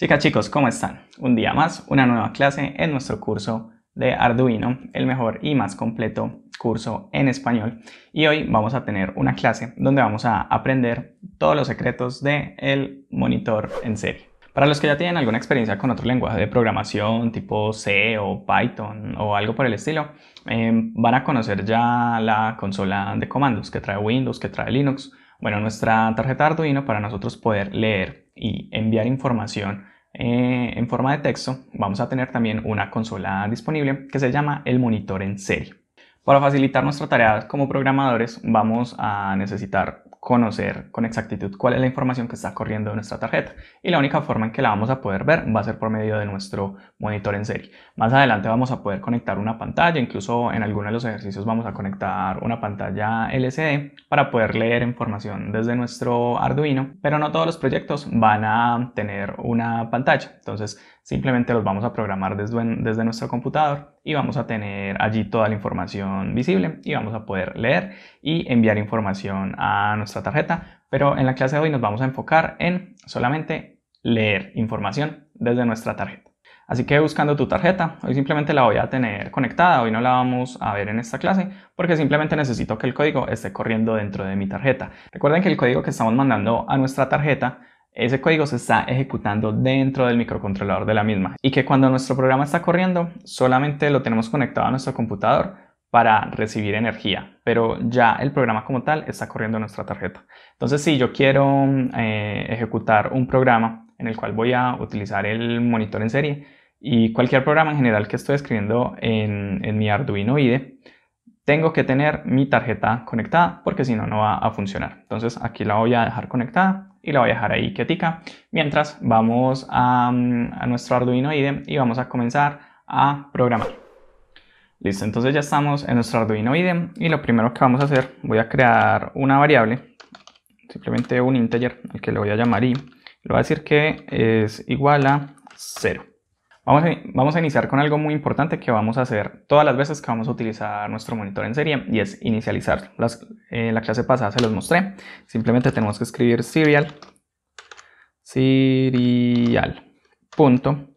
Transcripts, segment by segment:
Chicas, chicos, ¿cómo están? Un día más, una nueva clase en nuestro curso de Arduino, el mejor y más completo curso en español. Y hoy vamos a tener una clase donde vamos a aprender todos los secretos del el monitor en serie. Para los que ya tienen alguna experiencia con otro lenguaje de programación tipo C o Python o algo por el estilo, em, van a conocer ya la consola de comandos que trae Windows, que trae Linux. Bueno, nuestra tarjeta Arduino para nosotros poder leer y enviar información eh, en forma de texto, vamos a tener también una consola disponible que se llama el monitor en serie. Para facilitar nuestra tarea como programadores, vamos a necesitar conocer con exactitud cuál es la información que está corriendo de nuestra tarjeta y la única forma en que la vamos a poder ver va a ser por medio de nuestro monitor en serie. Más adelante vamos a poder conectar una pantalla, incluso en algunos de los ejercicios vamos a conectar una pantalla LCD para poder leer información desde nuestro Arduino, pero no todos los proyectos van a tener una pantalla, entonces Simplemente los vamos a programar desde, desde nuestro computador y vamos a tener allí toda la información visible y vamos a poder leer y enviar información a nuestra tarjeta. Pero en la clase de hoy nos vamos a enfocar en solamente leer información desde nuestra tarjeta. Así que buscando tu tarjeta, hoy simplemente la voy a tener conectada, hoy no la vamos a ver en esta clase porque simplemente necesito que el código esté corriendo dentro de mi tarjeta. Recuerden que el código que estamos mandando a nuestra tarjeta ese código se está ejecutando dentro del microcontrolador de la misma y que cuando nuestro programa está corriendo solamente lo tenemos conectado a nuestro computador para recibir energía, pero ya el programa como tal está corriendo en nuestra tarjeta. Entonces si yo quiero eh, ejecutar un programa en el cual voy a utilizar el monitor en serie y cualquier programa en general que estoy escribiendo en, en mi Arduino IDE, tengo que tener mi tarjeta conectada porque si no, no va a funcionar. Entonces aquí la voy a dejar conectada y la voy a dejar ahí quietica. Mientras vamos a, mm, nuestro Arduino IDE y vamos a comenzar a programar. Listo, entonces ya estamos en nuestro Arduino IDE y lo primero que vamos a hacer, voy a crear una variable, simplemente un integer, al que le voy a llamar i. Le voy a decir que es igual a 0. Vamos a, iniciar con algo muy importante que vamos a hacer todas las veces que vamos a utilizar nuestro monitor en serie y es inicializar. Las, eh, la clase pasada se los mostré. Simplemente tenemos que escribir serial serial punto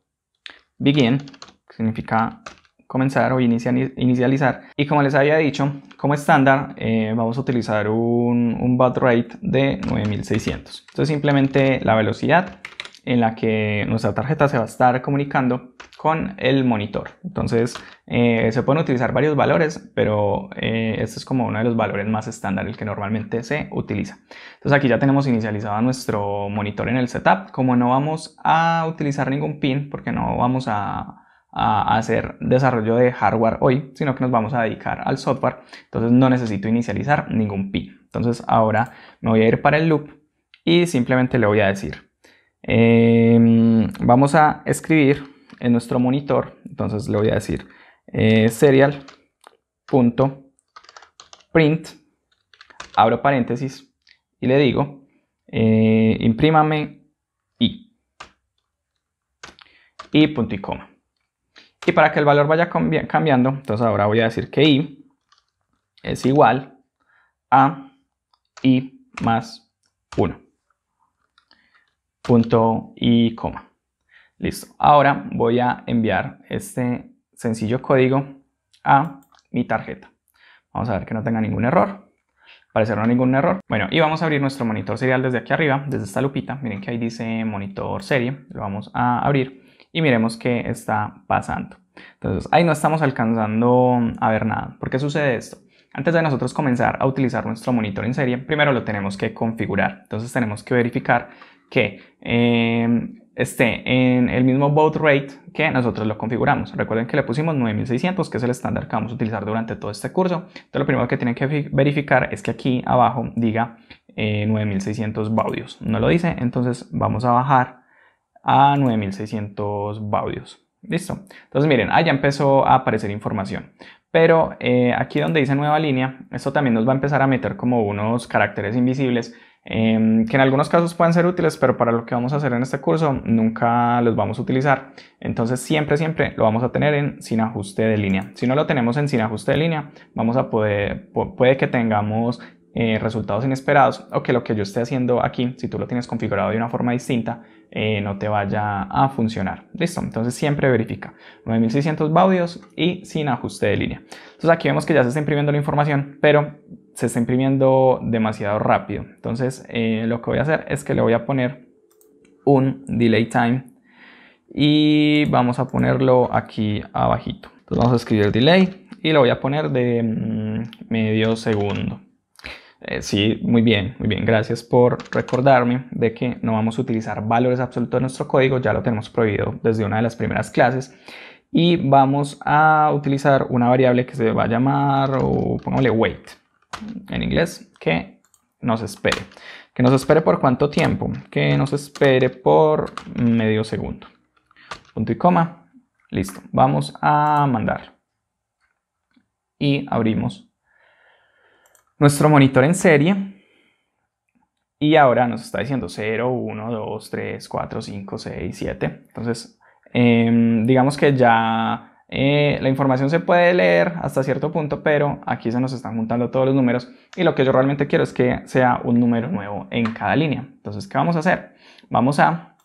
begin que significa comenzar o inicializar y como les había dicho como estándar eh, vamos a utilizar un, un baud rate de 9600 entonces simplemente la velocidad en la que nuestra tarjeta se va a estar comunicando con el monitor. Entonces eh, se pueden utilizar varios valores, pero eh, este es como uno de los valores más estándar, el que normalmente se utiliza. Entonces aquí ya tenemos inicializado nuestro monitor en el setup. Como no vamos a utilizar ningún pin, porque no vamos a, a hacer desarrollo de hardware hoy, sino que nos vamos a dedicar al software. Entonces no necesito inicializar ningún pin. Entonces ahora me voy a ir para el loop y simplemente le voy a decir Em, vamos a escribir en nuestro monitor, entonces le voy a decir eh, serial.print, abro paréntesis y le digo eh, imprímame i y punto y coma. Y para que el valor vaya cambiando, entonces ahora voy a decir que i es igual a i más 1 punto y coma. Listo. Ahora voy a enviar este sencillo código a mi tarjeta. Vamos a ver que no tenga ningún error. parece no ningún error. Bueno, y vamos a abrir nuestro monitor serial desde aquí arriba, desde esta lupita. Miren que ahí dice monitor serie. Lo vamos a abrir y miremos qué está pasando. Entonces, ahí no estamos alcanzando a ver nada. ¿Por qué sucede esto? Antes de nosotros comenzar a utilizar nuestro monitor en serie, primero lo tenemos que configurar. Entonces tenemos que verificar que em, esté en el mismo baud rate que nosotros lo configuramos. Recuerden que le pusimos 9600, que es el estándar que vamos a utilizar durante todo este curso. Entonces lo primero que tienen que verificar es que aquí abajo diga 9600 eh, baudios. No lo dice, entonces vamos a bajar a 9600 baudios. Listo. Entonces miren, ahí ya empezó a aparecer información. Pero eh, aquí donde dice nueva línea, esto también nos va a empezar a meter como unos caracteres invisibles Em, que en algunos casos pueden ser útiles, pero para lo que vamos a hacer en este curso nunca los vamos a utilizar. Entonces siempre, siempre lo vamos a tener en sin ajuste de línea. Si no lo tenemos en sin ajuste de línea, vamos a poder, puede que tengamos eh, resultados inesperados o que lo que yo esté haciendo aquí, si tú lo tienes configurado de una forma distinta, eh, no te vaya a funcionar. Listo, entonces siempre verifica 9600 baudios y sin ajuste de línea. Entonces aquí vemos que ya se está imprimiendo la información, pero se está imprimiendo demasiado rápido. Entonces eh, lo que voy a hacer es que le voy a poner un delay time y vamos a ponerlo aquí abajito. Entonces vamos a escribir delay y lo voy a poner de mm, medio segundo. Eh, sí, muy bien, muy bien. Gracias por recordarme de que no vamos a utilizar valores absolutos en nuestro código, ya lo tenemos prohibido desde una de las primeras clases. Y vamos a utilizar una variable que se va a llamar, o pongámosle wait en inglés, que nos espere. Que nos espere por cuánto tiempo. Que nos espere por medio segundo. Punto y coma. Listo. Vamos a mandar. Y abrimos nuestro monitor en serie. Y ahora nos está diciendo 0, 1, 2, 3, 4, 5, 6, 7. Entonces, em, digamos que ya eh, la información se puede leer hasta cierto punto, pero aquí se nos están juntando todos los números y lo que yo realmente quiero es que sea un número nuevo en cada línea. Entonces, ¿qué vamos a hacer? Vamos a,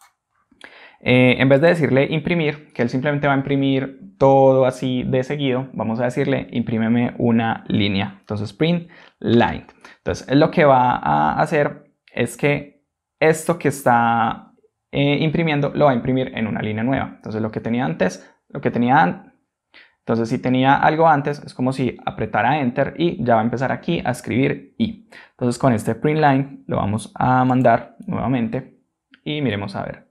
eh, en vez de decirle imprimir, que él simplemente va a imprimir todo así de seguido, vamos a decirle imprímeme una línea. Entonces, print line. Entonces, lo que va a hacer es que esto que está eh, imprimiendo lo va a imprimir en una línea nueva. Entonces, lo que tenía antes, lo que tenía antes entonces, si tenía algo antes, es como si apretara Enter y ya va a empezar aquí a escribir I. Entonces, con este print line lo vamos a mandar nuevamente y miremos a ver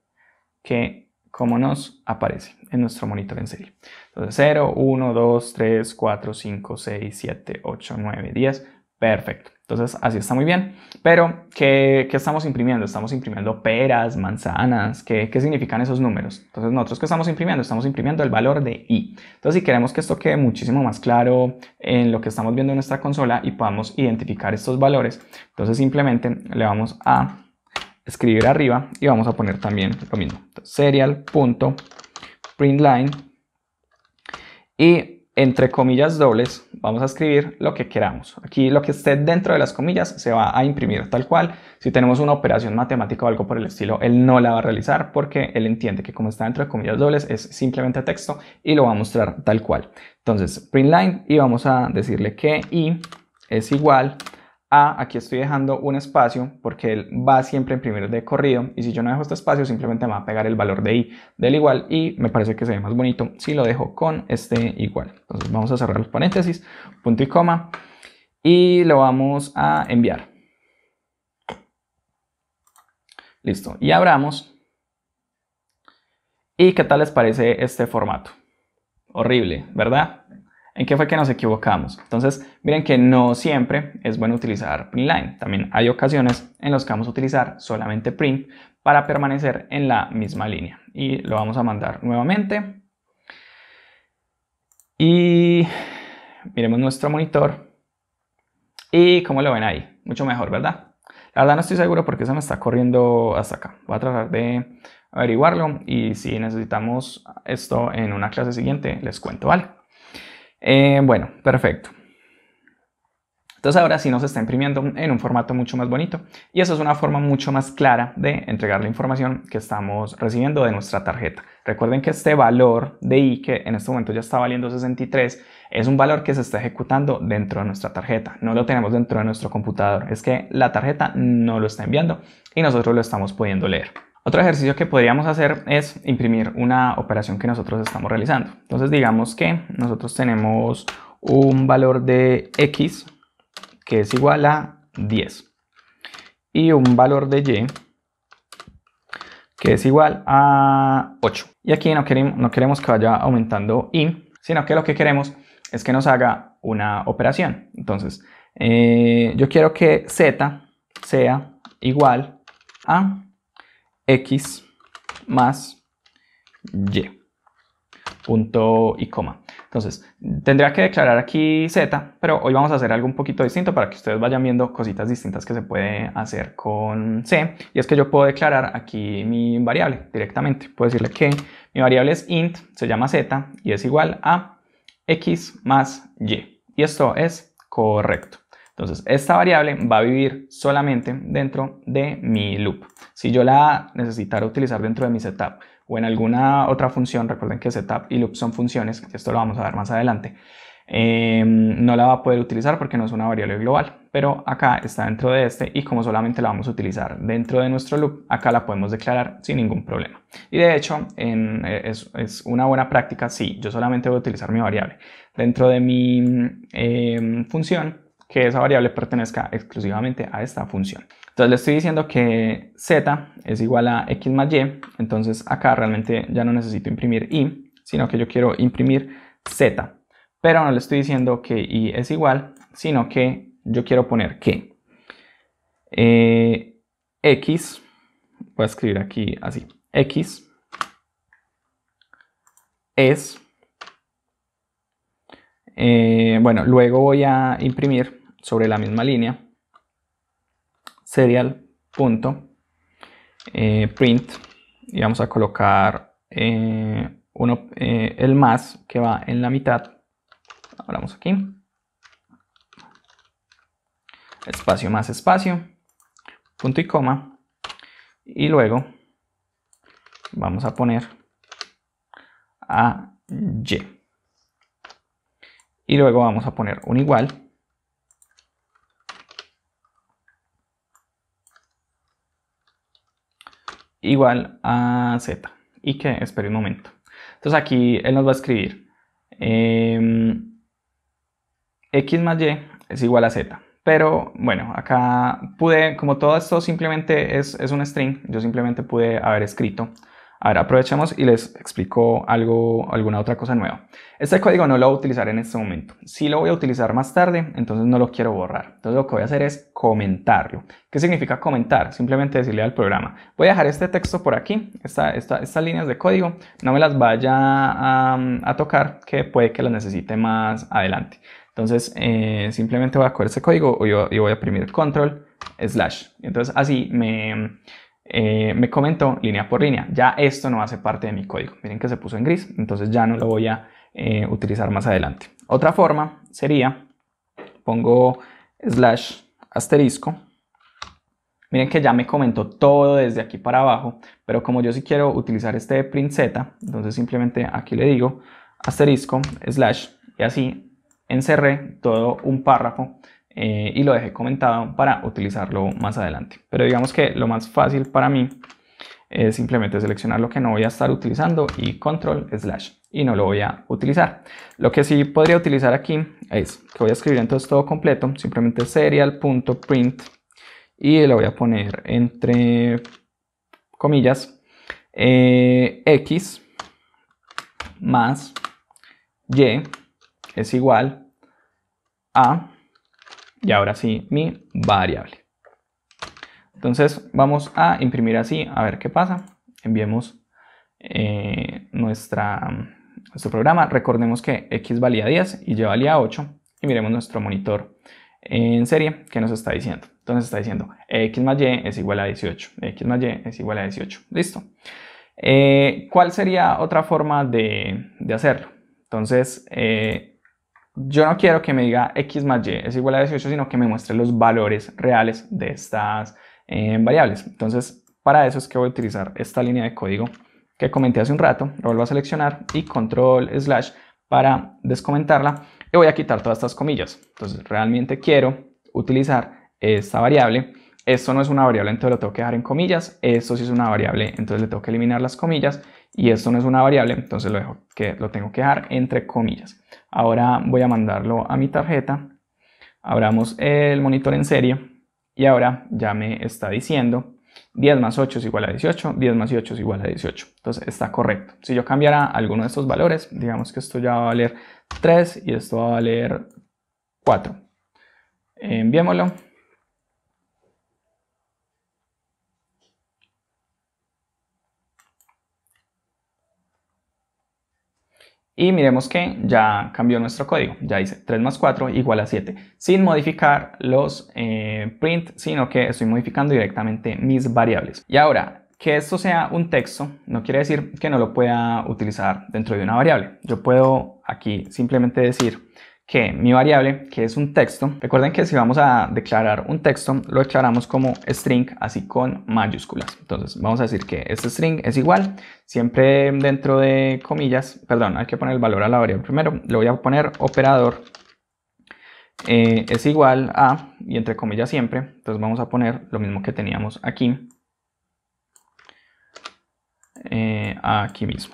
cómo nos aparece en nuestro monitor en serie. Entonces, 0, 1, 2, 3, 4, 5, 6, 7, 8, 9, 10. Perfecto. Entonces, así está muy bien. Pero, ¿qué, estamos imprimiendo? Estamos imprimiendo peras, manzanas. ¿qué, ¿Qué significan esos números? Entonces, ¿nosotros qué estamos imprimiendo? Estamos imprimiendo el valor de i. Entonces, si queremos que esto quede muchísimo más claro en lo que estamos viendo en nuestra consola y podamos identificar estos valores, entonces simplemente le vamos a escribir arriba y vamos a poner también lo mismo. Serial.println y entre comillas dobles vamos a escribir lo que queramos. Aquí lo que esté dentro de las comillas se va a imprimir tal cual. Si tenemos una operación matemática o algo por el estilo, él no la va a realizar porque él entiende que como está dentro de comillas dobles es simplemente texto y lo va a mostrar tal cual. Entonces, line y vamos a decirle que i es igual a a, aquí estoy dejando un espacio porque él va siempre en primero de corrido y si yo no dejo este espacio simplemente me va a pegar el valor de i del igual y me parece que se ve más bonito si lo dejo con este igual. Entonces vamos a cerrar los paréntesis, punto y coma y lo vamos a enviar. Listo, y abramos. ¿Y qué tal les parece este formato? Horrible, ¿verdad? ¿En qué fue que nos equivocamos? Entonces, miren que no siempre es bueno utilizar Line. También hay ocasiones en las que vamos a utilizar solamente print para permanecer en la misma línea. Y lo vamos a mandar nuevamente. Y miremos nuestro monitor. Y como lo ven ahí. Mucho mejor, ¿verdad? La verdad no estoy seguro porque se me está corriendo hasta acá. Voy a tratar de averiguarlo y si necesitamos esto en una clase siguiente, les cuento, ¿vale? Eh, bueno, perfecto. Entonces ahora sí nos está imprimiendo en un formato mucho más bonito y eso es una forma mucho más clara de entregar la información que estamos recibiendo de nuestra tarjeta. Recuerden que este valor de I que en este momento ya está valiendo 63 es un valor que se está ejecutando dentro de nuestra tarjeta, no lo tenemos dentro de nuestro computador, es que la tarjeta no lo está enviando y nosotros lo estamos pudiendo leer. Otro ejercicio que podríamos hacer es imprimir una operación que nosotros estamos realizando. Entonces digamos que nosotros tenemos un valor de x que es igual a 10 y un valor de y que es igual a 8. Y aquí no queremos, que vaya aumentando y, sino que lo que queremos es que nos haga una operación. Entonces, eh, yo quiero que z sea igual a X más Y. Punto y coma. Entonces, tendría que declarar aquí Z, pero hoy vamos a hacer algo un poquito distinto para que ustedes vayan viendo cositas distintas que se puede hacer con C. Y es que yo puedo declarar aquí mi variable directamente. Puedo decirle que mi variable es int, se llama Z y es igual a X más Y. Y esto es correcto. Entonces, esta variable va a vivir solamente dentro de mi loop. Si yo la necesitara utilizar dentro de mi setup o en alguna otra función, recuerden que setup y loop son funciones, esto lo vamos a ver más adelante, em, no la va a poder utilizar porque no es una variable global, pero acá está dentro de este y como solamente la vamos a utilizar dentro de nuestro loop, acá la podemos declarar sin ningún problema. Y de hecho, e, es, una buena práctica si yo solamente voy a utilizar mi variable dentro de mi em, función, que esa variable pertenezca exclusivamente a esta función. Entonces le estoy diciendo que z es igual a x más y, entonces acá realmente ya no necesito imprimir y, sino que yo quiero imprimir z. Pero no le estoy diciendo que y es igual, sino que yo quiero poner que eh, x, voy a escribir aquí así, x es eh, bueno, luego voy a imprimir sobre la misma línea serial.print eh, y vamos a colocar eh, uno, el más que va en la mitad. Hablamos aquí. Espacio más espacio. Punto y coma. Y luego vamos a poner a Y y luego vamos a poner un igual igual a z y que espere un momento entonces aquí él nos va a escribir em, x más y es igual a z pero bueno acá pude como todo esto simplemente es, es un string yo simplemente pude haber escrito Ahora aprovechemos y les explico algo, alguna otra cosa nueva. Este código no lo voy a utilizar en este momento. Si lo voy a utilizar más tarde, entonces no lo quiero borrar. Entonces lo que voy a hacer es comentarlo. ¿Qué significa comentar? Simplemente decirle al programa, voy a dejar este texto por aquí, estas líneas de código, no me las vaya a, tocar, que puede que las necesite más adelante. Entonces eh, simplemente voy a coger este código y voy a imprimir control slash. Entonces así me eh, me comentó línea por línea. Ya esto no hace parte de mi código. Miren que se puso en gris, entonces ya no lo voy a eh, utilizar más adelante. Otra forma sería, pongo slash asterisco. Miren que ya me comentó todo desde aquí para abajo, pero como yo sí quiero utilizar este print z, entonces simplemente aquí le digo asterisco slash y así encerré todo un párrafo eh, y lo dejé comentado para utilizarlo más adelante. Pero digamos que lo más fácil para mí es simplemente seleccionar lo que no voy a estar utilizando y control slash y no lo voy a utilizar. Lo que sí podría utilizar aquí es que voy a escribir entonces todo completo, simplemente serial.print y lo voy a poner entre comillas eh, x más y es igual a y ahora sí mi variable. Entonces vamos a imprimir así, a ver qué pasa. Enviemos eh, nuestra, nuestro programa. Recordemos que x valía 10 y y valía 8. Y miremos nuestro monitor en serie que nos está diciendo. Entonces está diciendo x más y es igual a 18. x más y es igual a 18. Listo. Eh, ¿Cuál sería otra forma de, hacerlo? Entonces, eh, yo no quiero que me diga x más y es igual a 18, sino que me muestre los valores reales de estas eh, variables. Entonces, para eso es que voy a utilizar esta línea de código que comenté hace un rato, lo vuelvo a seleccionar y control slash para descomentarla y voy a quitar todas estas comillas. Entonces, realmente quiero utilizar esta variable. Esto no es una variable, entonces lo tengo que dejar en comillas. Esto sí es una variable, entonces le tengo que eliminar las comillas y esto no es una variable, entonces lo, dejo, que, lo tengo que dejar entre comillas. Ahora voy a mandarlo a mi tarjeta, abramos el monitor en serie y ahora ya me está diciendo 10 más 8 es igual a 18, 10 más 8 es igual a 18. Entonces está correcto. Si yo cambiara alguno de estos valores, digamos que esto ya va a valer 3 y esto va a valer 4. Enviémoslo. Y miremos que ya cambió nuestro código, ya dice 3 más 4 igual a 7, sin modificar los eh, print, sino que estoy modificando directamente mis variables. Y ahora, que esto sea un texto no quiere decir que no lo pueda utilizar dentro de una variable. Yo puedo aquí simplemente decir que mi variable, que es un texto, recuerden que si vamos a declarar un texto, lo declaramos como string, así con mayúsculas. Entonces vamos a decir que este string es igual, siempre dentro de comillas, perdón, hay que poner el valor a la variable primero, le voy a poner operador eh, es igual a, y entre comillas siempre, entonces vamos a poner lo mismo que teníamos aquí, eh, aquí mismo.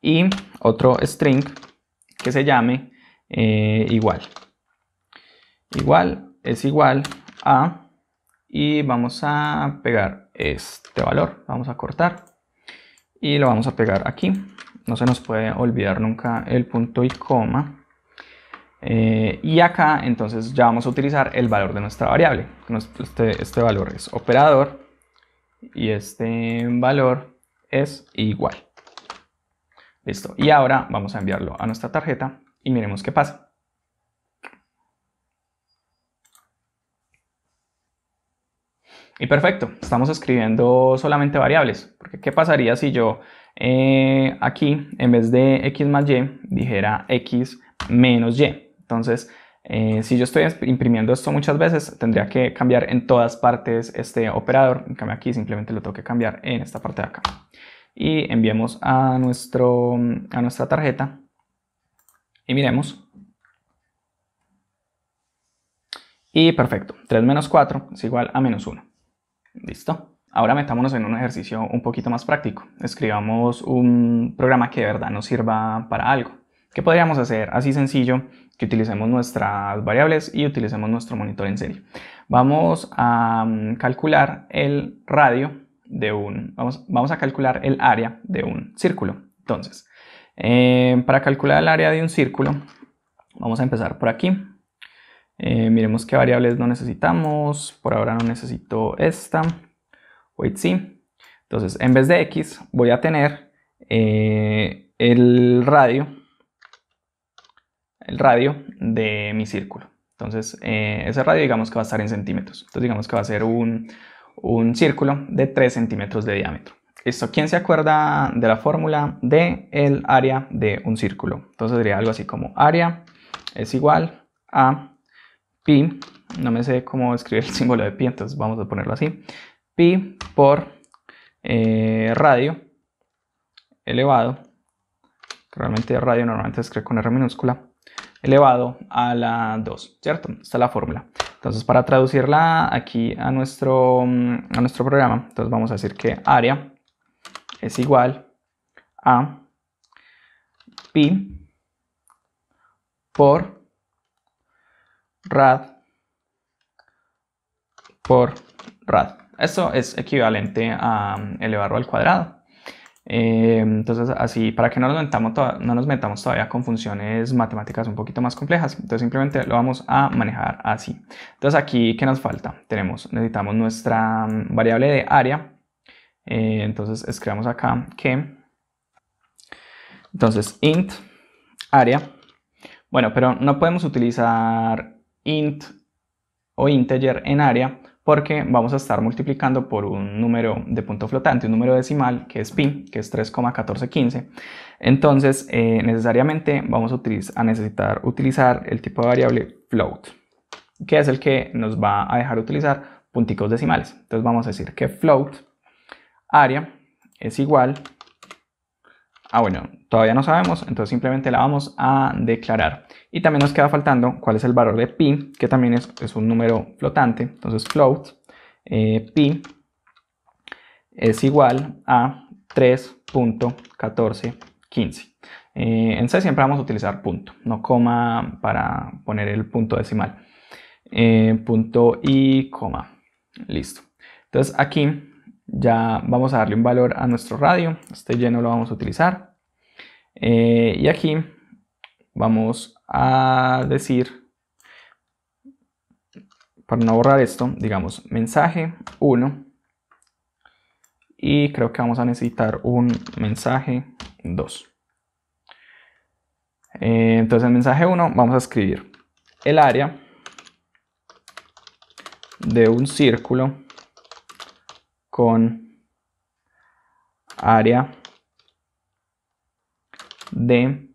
Y otro string que se llame eh, igual. Igual es igual a, y vamos a pegar este valor, vamos a cortar y lo vamos a pegar aquí. No se nos puede olvidar nunca el punto y coma. Eh, y acá entonces ya vamos a utilizar el valor de nuestra variable. Este, este valor es operador y este valor es igual. Listo. Y ahora vamos a enviarlo a nuestra tarjeta y miremos qué pasa. Y perfecto, estamos escribiendo solamente variables, porque ¿qué pasaría si yo eh, aquí, en vez de x más y, dijera x menos y? Entonces, eh, si yo estoy imprimiendo esto muchas veces, tendría que cambiar en todas partes este operador. En cambio aquí simplemente lo tengo que cambiar en esta parte de acá y enviamos a, nuestro, a nuestra tarjeta y miremos. Y perfecto, 3 menos 4 es igual a menos 1. Listo. Ahora metámonos en un ejercicio un poquito más práctico. Escribamos un programa que de verdad nos sirva para algo. ¿Qué podríamos hacer? Así sencillo, que utilicemos nuestras variables y utilicemos nuestro monitor en serie. Vamos a mm, calcular el radio de un, vamos, vamos a calcular el área de un círculo. Entonces, eh, para calcular el área de un círculo, vamos a empezar por aquí. Eh, miremos qué variables no necesitamos. Por ahora no necesito esta. Wait, sí. Entonces, en vez de x, voy a tener eh, el radio el radio de mi círculo. Entonces, ese radio digamos que va a estar en centímetros. Entonces, digamos que va a ser un un círculo de 3 centímetros de diámetro. Esto, ¿quién se acuerda de la fórmula de el área de un círculo? Entonces sería algo así como área es igual a pi, no me sé cómo escribir el símbolo de pi, entonces vamos a ponerlo así, pi por eh, radio elevado, realmente radio normalmente se escribe con R minúscula, elevado a la 2, ¿cierto? Esta es la fórmula. Entonces, para traducirla aquí a nuestro, mm, a nuestro programa, entonces vamos a decir que área es igual a pi por rad por rad. Esto es equivalente a mm, elevarlo al cuadrado. Eh, entonces, así, para que no nos, metamos no nos metamos todavía con funciones matemáticas un poquito más complejas, entonces simplemente lo vamos a manejar así. Entonces, aquí, ¿qué nos falta? Tenemos, necesitamos nuestra mm, variable de área. Eh, entonces, escribamos acá que... Entonces, int área. Bueno, pero no podemos utilizar int o integer en área porque vamos a estar multiplicando por un número de punto flotante, un número decimal que es pi, que es 3,1415. Entonces, eh, necesariamente vamos a, utilizar, a necesitar utilizar el tipo de variable float, que es el que nos va a dejar utilizar punticos decimales. Entonces vamos a decir que float área es igual Ah, bueno, todavía no sabemos, entonces simplemente la vamos a declarar. Y también nos queda faltando cuál es el valor de pi, que también es, un número flotante. Entonces float eh, pi es igual a 3.1415. Eh, en C siempre vamos a utilizar punto, no coma para poner el punto decimal. Eh, punto y coma. Listo. Entonces aquí ya vamos a darle un valor a nuestro radio, este lleno lo vamos a utilizar. Eh, y aquí vamos a decir, para no borrar esto, digamos mensaje 1 y creo que vamos a necesitar un mensaje 2. Eh, entonces el mensaje 1 vamos a escribir el área de un círculo con área de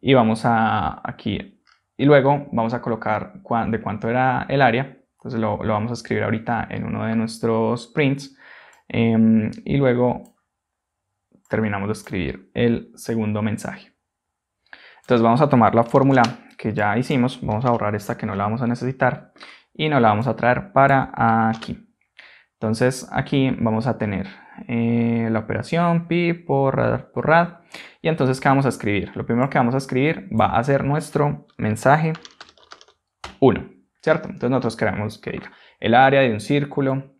y vamos a aquí y luego vamos a colocar de cuánto era el área entonces lo, vamos a escribir ahorita en uno de nuestros prints em, y luego terminamos de escribir el segundo mensaje entonces vamos a tomar la fórmula que ya hicimos vamos a borrar esta que no la vamos a necesitar y nos la vamos a traer para aquí entonces aquí vamos a tener eh, la operación pi por rad por rad y entonces ¿qué vamos a escribir? Lo primero que vamos a escribir va a ser nuestro mensaje 1, ¿cierto? Entonces nosotros queremos que diga el área de un círculo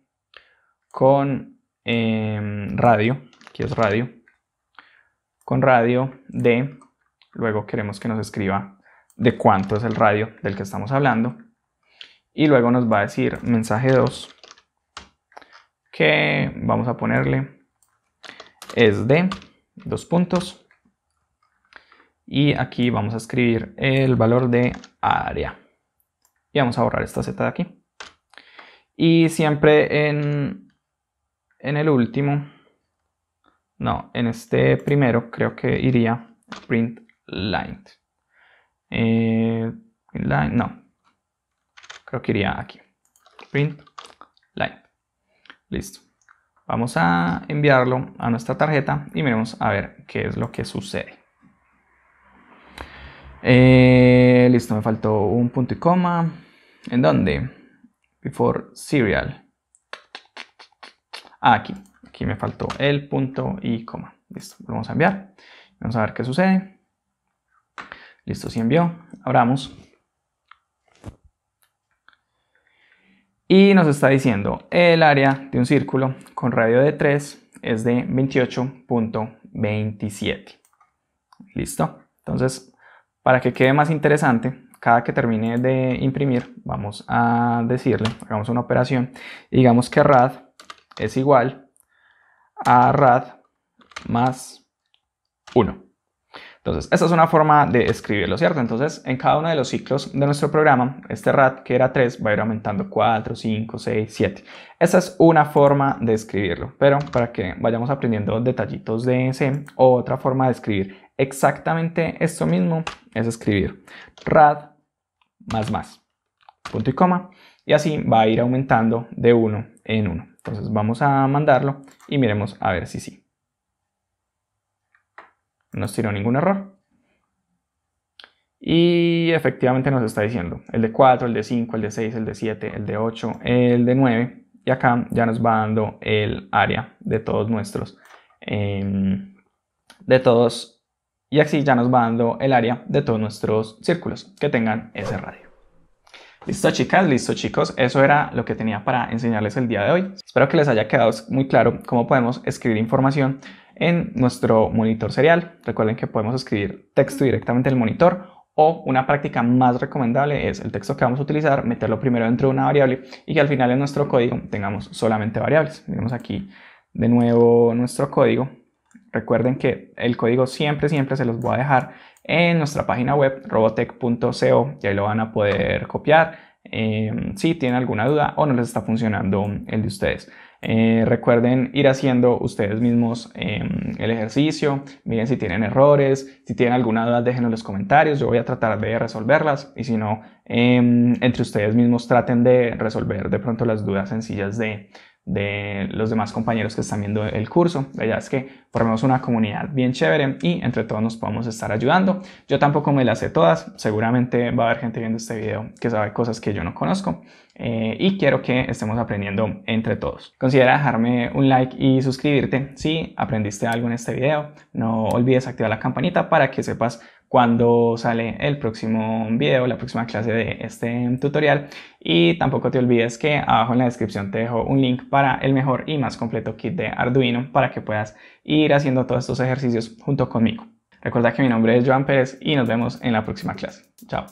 con em, radio, que es radio, con radio de, luego queremos que nos escriba de cuánto es el radio del que estamos hablando y luego nos va a decir mensaje 2 que vamos a ponerle es de dos puntos y aquí vamos a escribir el valor de área y vamos a borrar esta z de aquí y siempre en, en el último no, en este primero creo que iría print line eh, line, no creo que iría aquí print line Listo. Vamos a enviarlo a nuestra tarjeta y miremos a ver qué es lo que sucede. Eh, listo, me faltó un punto y coma. ¿En dónde? Before serial. Ah, aquí. Aquí me faltó el punto y coma. Listo, lo vamos a enviar. Vamos a ver qué sucede. Listo, sí envió. Abramos. Y nos está diciendo, el área de un círculo con radio de 3 es de 28.27. ¿Listo? Entonces, para que quede más interesante, cada que termine de imprimir, vamos a decirle, hagamos una operación, digamos que rad es igual a rad más 1. Entonces, esa es una forma de escribirlo, ¿cierto? Entonces, en cada uno de los ciclos de nuestro programa, este RAT que era 3 va a ir aumentando 4, 5, 6, 7. Esa es una forma de escribirlo, pero para que vayamos aprendiendo detallitos de ese, otra forma de escribir exactamente esto mismo es escribir RAT más más, punto y coma, y así va a ir aumentando de 1 en 1. Entonces, vamos a mandarlo y miremos a ver si sí. No nos tiró ningún error. Y efectivamente nos está diciendo el de 4, el de 5, el de 6, el de 7, el de 8, el de 9. Y acá ya nos va dando el área de todos nuestros. Em, de todos. Y así ya nos va dando el área de todos nuestros círculos que tengan ese radio. Listo chicas, listo chicos, eso era lo que tenía para enseñarles el día de hoy. Espero que les haya quedado muy claro cómo podemos escribir información en nuestro monitor serial. Recuerden que podemos escribir texto directamente en el monitor o una práctica más recomendable es el texto que vamos a utilizar, meterlo primero dentro de una variable y que al final en nuestro código tengamos solamente variables. Vemos aquí de nuevo nuestro código. Recuerden que el código siempre, siempre se los voy a dejar en nuestra página web robotech.co y ahí lo van a poder copiar Em, si tienen alguna duda o no les está funcionando el de ustedes. Eh, recuerden ir haciendo ustedes mismos em, el ejercicio, miren si tienen errores, si tienen alguna duda déjenlo en los comentarios, yo voy a tratar de resolverlas y si no, em, entre ustedes mismos traten de resolver de pronto las dudas sencillas de, de los demás compañeros que están viendo el curso. La idea es que formemos una comunidad bien chévere y entre todos nos podemos estar ayudando. Yo tampoco me las sé todas, seguramente va a haber gente viendo este video que sabe cosas que yo no conozco eh, y quiero que estemos aprendiendo entre todos. Considera dejarme un like y suscribirte si aprendiste algo en este video. No olvides activar la campanita para que sepas cuando sale el próximo video, la próxima clase de este tutorial. Y tampoco te olvides que abajo en la descripción te dejo un link para el mejor y más completo kit de Arduino para que puedas ir haciendo todos estos ejercicios junto conmigo. Recuerda que mi nombre es Joan Pérez y nos vemos en la próxima clase. Chao.